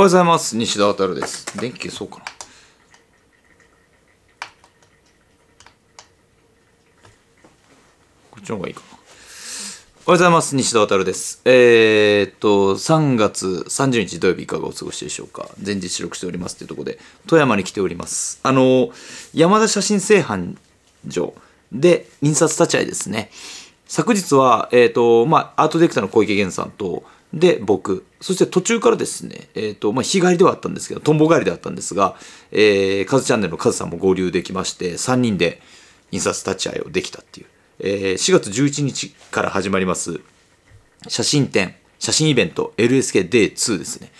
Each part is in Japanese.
おはようございます。西田渡です。電気消そうかな。こっちの方がいいかな。おはようございます。西田渡です。えー、っと、3月30日土曜日いかがお過ごしでしょうか。前日収録しておりますというところで、富山に来ております。あの、山田写真製版所で印刷立ち会いですね。昨日は、えー、っと、まあ、アートディレクターの小池源さんと、で僕そして途中からですね、えーとまあ、日帰りではあったんですけどとんぼ帰りではあったんですが、えー、カズチャンネルのカズさんも合流できまして3人で印刷立ち会いをできたっていう、えー、4月11日から始まります写真展写真イベント LSKDay2 ですね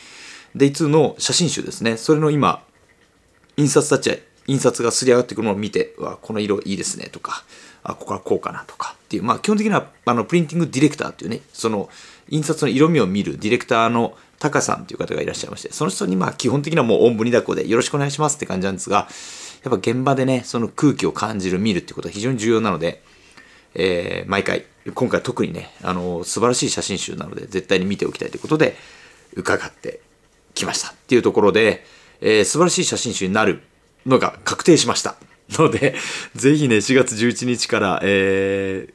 Day2 の写真集ですねそれの今印刷立ち会い印刷がすり上がってくるのを見てわこの色いいですねとかあここはこうかなとかっていう、まあ、基本的にはあのプリンティングディレクターっていうねその印刷の色味を見るディレクターのタカさんという方がいらっしゃいましてその人にまあ基本的にはもうおんぶに抱っこでよろしくお願いしますって感じなんですがやっぱ現場でねその空気を感じる見るってことは非常に重要なので、えー、毎回今回特にねあの素晴らしい写真集なので絶対に見ておきたいということで伺ってきましたっていうところで、えー、素晴らしい写真集になるのが確定しました。ので、ぜひね、4月11日から、え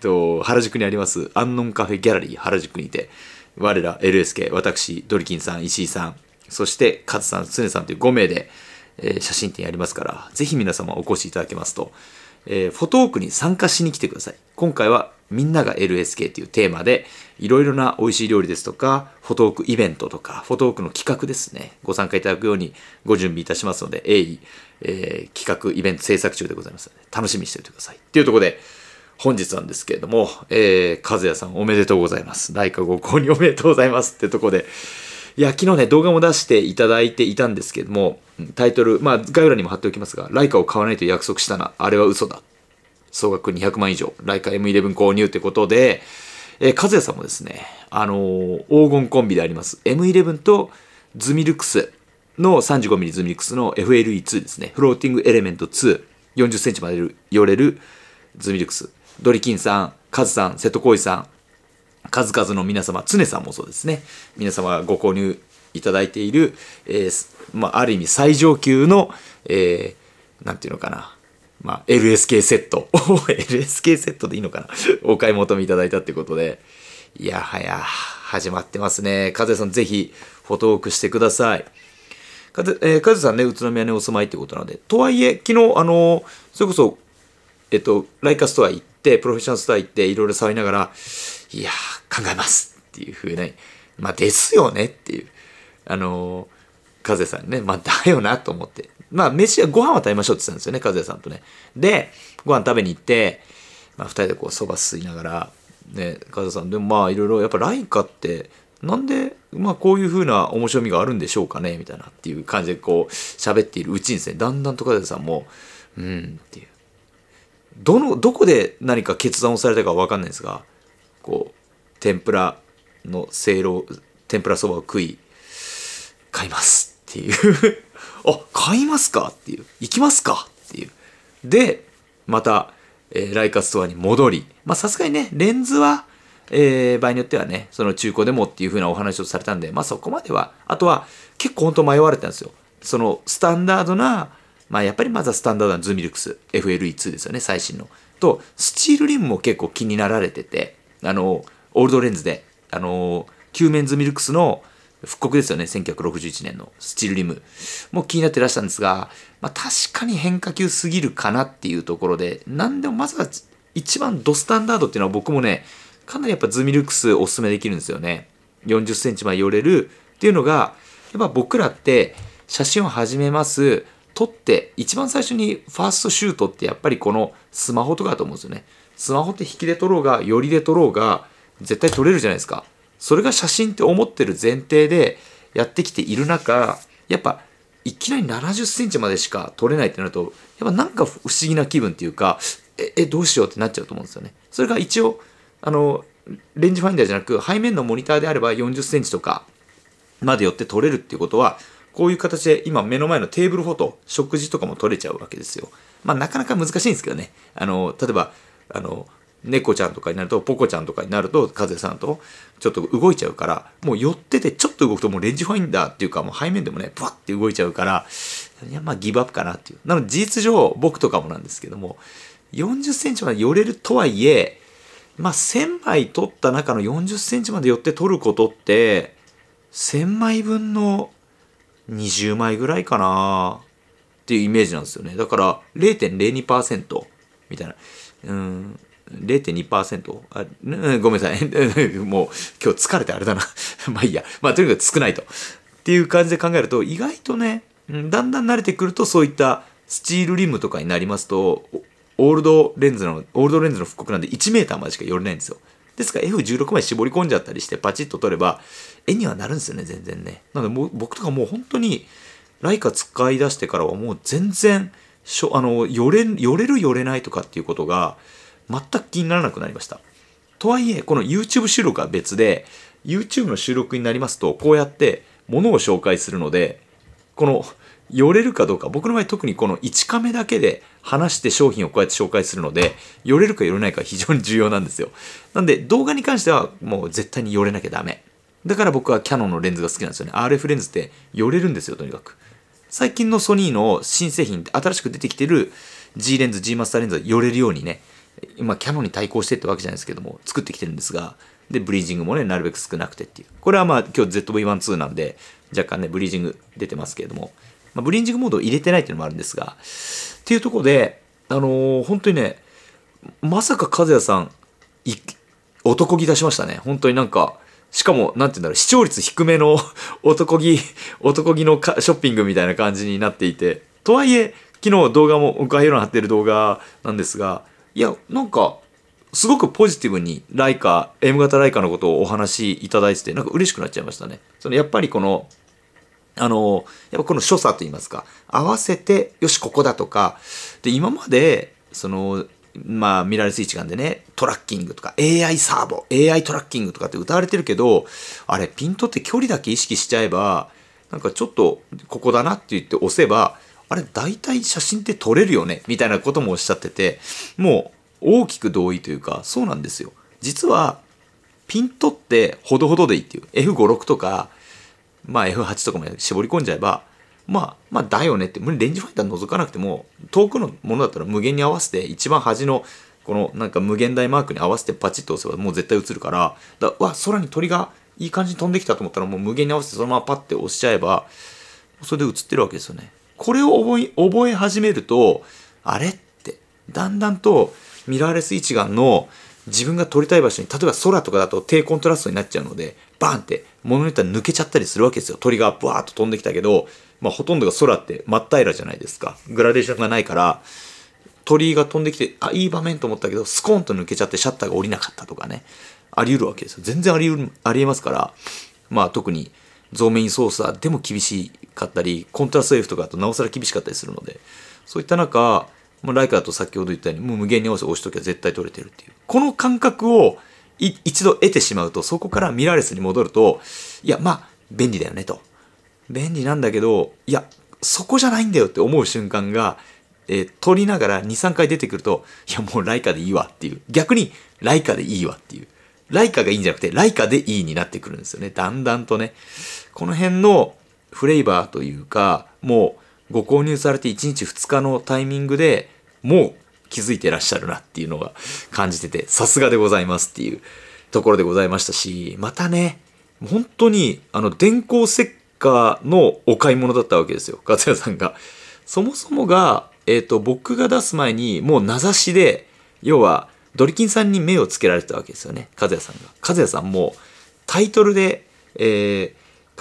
ー、と、原宿にあります、アンノンカフェギャラリー原宿にて、我ら LSK、私、ドリキンさん、石井さん、そしてカズさん、ネさんという5名で、えー、写真展やりますから、ぜひ皆様お越しいただけますと、えー、フォトークに参加しに来てください。今回はみんなが LSK というテーマで、いろいろな美味しい料理ですとか、フォトークイベントとか、フォトークの企画ですね、ご参加いただくようにご準備いたしますので、鋭意えー、企画、イベント制作中でございますので、楽しみにしておいてください。というところで、本日なんですけれども、えー、和也さんおめでとうございます。イカご購入おめでとうございますってとこで、いや、昨日ね、動画も出していただいていたんですけども、タイトル、まあ、概要欄にも貼っておきますが、ライカを買わないと約束したな、あれは嘘だ。総額200万以上、ライカ M11 購入ってことで、えー、和也さんもですね、あのー、黄金コンビであります、M11 とズミルクスの 35mm ズミックスの FLE2 ですね。フローティングエレメント2。40センチまで寄れるズミルクス。ドリキンさん、カズさん、瀬戸康さん、数々の皆様、常さんもそうですね。皆様がご購入いただいている、えー、まあ、ある意味最上級の、えー、なんていうのかな。まあ、LSK セット。LSK セットでいいのかな。お買い求めいただいたってことで。いやはや、始まってますね。風さん、ぜひ、フォトークしてください。カズ、えー、かずさんね、宇都宮にお住まいってことなので、とはいえ、昨日、あの、それこそ、えっと、ライカストア行って、プロフェッショナルストア行って、いろいろ触りながら、いや考えますっていうふうに、まあ、ですよねっていう、あの、カズさんね、まあ、だよなと思って。まあ、飯は、ご飯は食べましょうって言ってたんですよね、カズさんとね。で、ご飯食べに行って、まあ、二人でこう、そば吸いながら、ね、カズさん、でもまあ、いろいろ、やっぱライカって、なんで、まあ、こういうふうな面白みがあるんでしょうかねみたいなっていう感じでこう喋っているうちにですねだんだんとかでさんもうんっていうどのどこで何か決断をされたかはかんないんですがこう天ぷらのせいろ天ぷらそばを食い買いますっていう あ買いますかっていう行きますかっていうでまた、えー、ライカストアに戻りまあさすがにねレンズはえー、場合によってはね、その中古でもっていう風なお話をされたんで、まあそこまでは、あとは結構本当迷われたんですよ。そのスタンダードな、まあやっぱりまずはスタンダードなズミルクス、FLE2 ですよね、最新の。と、スチールリムも結構気になられてて、あの、オールドレンズで、あの、球面ズミルクスの復刻ですよね、1961年のスチールリムも気になってらしたんですが、まあ確かに変化球すぎるかなっていうところで、なんでもまずは一番ドスタンダードっていうのは僕もね、かなりやっぱズミルクスおすすめできるんですよね。40センチまで寄れるっていうのが、やっぱ僕らって写真を始めます、撮って、一番最初にファーストシュートってやっぱりこのスマホとかだと思うんですよね。スマホって引きで撮ろうが、寄りで撮ろうが、絶対撮れるじゃないですか。それが写真って思ってる前提でやってきている中、やっぱいきなり70センチまでしか撮れないってなると、やっぱなんか不思議な気分っていうか、え、えどうしようってなっちゃうと思うんですよね。それが一応あの、レンジファインダーじゃなく、背面のモニターであれば40センチとかまで寄って取れるっていうことは、こういう形で今目の前のテーブルフォト、食事とかも取れちゃうわけですよ。まあなかなか難しいんですけどね。あの、例えば、あの、猫ちゃんとかになると、ポコちゃんとかになると、風さんと、ちょっと動いちゃうから、もう寄ってて、ちょっと動くともうレンジファインダーっていうか、もう背面でもね、ブワって動いちゃうから、いや、まあギブアップかなっていう。なので事実上、僕とかもなんですけども、40センチまで寄れるとはいえ、まあ、1000枚取った中の40センチまで寄って取ることって、1000枚分の20枚ぐらいかなっていうイメージなんですよね。だから0.02%みたいな。うん。0.2%? あ、うん、ごめんなさい。もう今日疲れてあれだな。まあいいや。まあとにかく少ないと。っていう感じで考えると、意外とね、だんだん慣れてくるとそういったスチールリムとかになりますと、オールドレンズの、オールドレンズの復刻なんで1メーターまでしか寄れないんですよ。ですから F16 まで絞り込んじゃったりしてパチッと取れば絵にはなるんですよね、全然ね。なのでもう僕とかもう本当にライカ使い出してからはもう全然、しょあの寄れ寄れる寄れないとかっていうことが全く気にならなくなりました。とはいえ、この YouTube 収録は別で、YouTube の収録になりますと、こうやって物を紹介するので、この寄れるかどうか僕の場合特にこの1カメだけで話して商品をこうやって紹介するので寄れるか寄れないか非常に重要なんですよなんで動画に関してはもう絶対に寄れなきゃダメだから僕はキャノンのレンズが好きなんですよね RF レンズって寄れるんですよとにかく最近のソニーの新製品新しく出てきてる G レンズ G マスターレンズは寄れるようにね今キャノンに対抗してってわけじゃないですけども作ってきてるんですがでブリージングもねなるべく少なくてっていうこれはまあ今日 ZV-12 なんで若干ねブリージング出てますけれどもまあ、ブリンジングモードを入れてないっていうのもあるんですが、っていうところで、あのー、本当にね、まさか和也さん、男気出しましたね。本当になんか、しかも、なんて言うんだろう、視聴率低めの 男気、男気のショッピングみたいな感じになっていて、とはいえ、昨日動画も、概要欄貼ってる動画なんですが、いや、なんか、すごくポジティブにライカ、M 型ライカのことをお話しいただいてて、なんか嬉しくなっちゃいましたね。そのやっぱりこの、あの、やっぱこの所作といいますか、合わせて、よし、ここだとか、で、今まで、その、まあ、ミラーレス一眼でね、トラッキングとか、AI サーボ、AI トラッキングとかって歌われてるけど、あれ、ピントって距離だけ意識しちゃえば、なんかちょっと、ここだなって言って押せば、あれ、大体写真って撮れるよね、みたいなこともおっしゃってて、もう、大きく同意というか、そうなんですよ。実は、ピントってほどほどでいいっていう。F56 とか、まあ、F8 とかまで絞り込んじゃえば、まあ、まあ、だよねって、レンジファイター覗かなくても、遠くのものだったら無限に合わせて、一番端の、このなんか無限大マークに合わせてパチッと押せばもう絶対映るから、だわ、空に鳥がいい感じに飛んできたと思ったら、もう無限に合わせてそのままパッて押しちゃえば、それで映ってるわけですよね。これを覚え、覚え始めると、あれって、だんだんとミラーレス一眼の自分が撮りたい場所に例えば空とかだと低コントラストになっちゃうのでバーンって物のによっては抜けちゃったりするわけですよ鳥がブワーッと飛んできたけど、まあ、ほとんどが空って真っ平らじゃないですかグラデーションがないから鳥が飛んできてあいい場面と思ったけどスコーンと抜けちゃってシャッターが降りなかったとかねあり得るわけですよ全然あり得るあり得ますからまあ特に増面操作でも厳しかったりコントラスト F とかだとなおさら厳しかったりするのでそういった中まライカと先ほど言ったようにもう無限に押しときゃ絶対取れてるっていうこの感覚を一度得てしまうとそこからミラーレスに戻るといやまあ便利だよねと便利なんだけどいやそこじゃないんだよって思う瞬間が、えー、取りながら23回出てくるといやもうライカでいいわっていう逆にライカでいいわっていうライカがいいんじゃなくてライカでいいになってくるんですよねだんだんとねこの辺のフレーバーというかもうご購入されて1日2日のタイミングでもう気づいてらっしゃるなっていうのが感じてて、さすがでございますっていうところでございましたし、またね、本当に、あの、電光石火のお買い物だったわけですよ、ガツヤさんが。そもそもが、えっ、ー、と、僕が出す前に、もう名指しで、要は、ドリキンさんに目をつけられてたわけですよね、和也さんが。和也さんも、タイトルで、えー、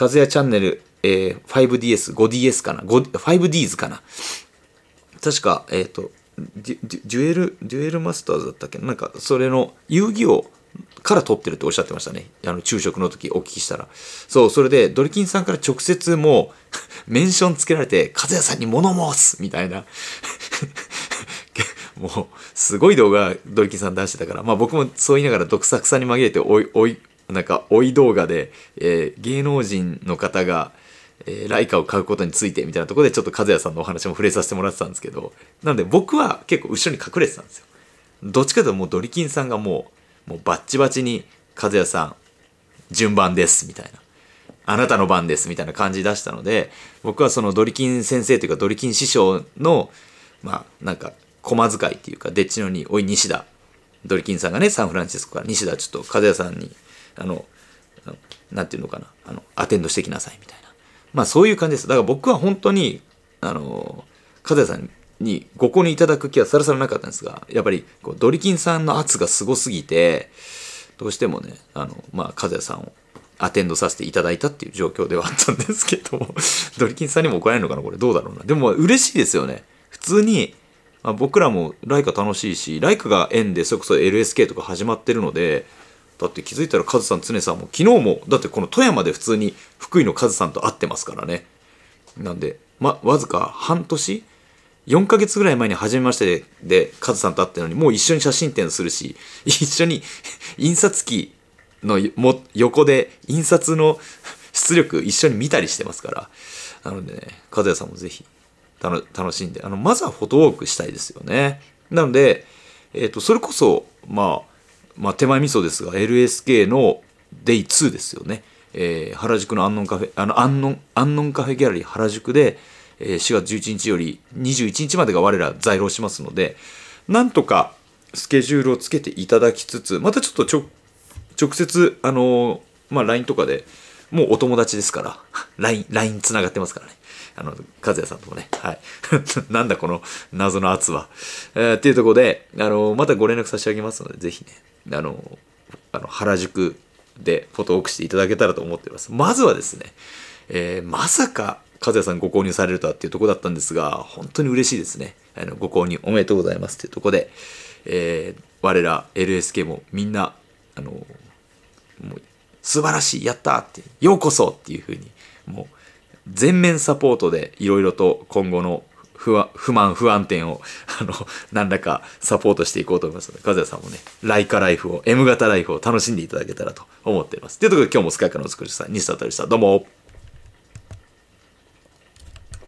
和也チャンネル、えー、5DS、5DS かな、5Ds かな。確か、えっ、ー、と、デュエル、デュエルマスターズだったっけなんか、それの遊戯王から撮ってるっておっしゃってましたね。あの、昼食の時お聞きしたら。そう、それで、ドリキンさんから直接もう、メンションつけられて、和也さんに物申すみたいな。もう、すごい動画、ドリキンさん出してたから。まあ僕もそう言いながら、毒作さんに紛れて、おい、おい、なんか、おい動画で、えー、芸能人の方が、えー、ライカを買うことについてみたいなところでちょっと和也さんのお話も触れさせてもらってたんですけどなので僕は結構後ろに隠れてたんですよどっちかというともうドリキンさんがもうもうバッチバチに和也さん順番ですみたいなあなたの番ですみたいな感じ出したので僕はそのドリキン先生というかドリキン師匠のまあなんか駒使いっていうかでっちのに「おい西田」ドリキンさんがねサンフランシスコから西田ちょっと和也さんにあの何て言うのかなあのアテンドしてきなさいみたいな。まあそういう感じです。だから僕は本当に、あの、和也さんにご購入いただく気はさらさらなかったんですが、やっぱりこうドリキンさんの圧がすごすぎて、どうしてもね、あの、まあ和也さんをアテンドさせていただいたっていう状況ではあったんですけど、ドリキンさんにも怒られるのかなこれどうだろうな。でも嬉しいですよね。普通に、まあ、僕らもライカ楽しいし、ライカが縁でそれこそ LSK とか始まってるので、だって気づいたらカズさん常さんも昨日もだってこの富山で普通に福井のカズさんと会ってますからねなんで、ま、わずか半年4ヶ月ぐらい前に初めましてでカズさんと会ったのにもう一緒に写真展するし一緒に 印刷機のも横で印刷の出力一緒に見たりしてますからなのでね和也さんもぜひ楽しんであのまずはフォトウォークしたいですよねなので、えーと、とそれこそまあまあ、手前味噌ですが LSK のデイ2ですよね、えー、原宿の安納カフェあの安納ノンカフェギャラリー原宿で、えー、4月11日より21日までが我ら在労しますのでなんとかスケジュールをつけていただきつつまたちょっとちょ直接あのー、まあ、LINE とかでもうお友達ですから LINE, LINE つながってますからねあの、和也さんともね、はい。なんだこの謎の圧は。えー、っていうところで、あの、またご連絡差し上げますので、ぜひね、あのあの原宿でフォトオークしていただけたらと思っていますまずはですね、えー、まさか和也さんご購入されるとはっていうとこだったんですが本当に嬉しいですねあのご購入おめでとうございますっていうとこで、えー、我ら LSK もみんなあのもう素晴らしいやったってようこそっていうふうにもう全面サポートでいろいろと今後の不不満、不安点を、あの、何らかサポートしていこうと思いますので、和也さんもね、ライカライフを、M 型ライフを楽しんでいただけたらと思っています。というところで今日もスカイカのお作りさん、西田たりした。どうも。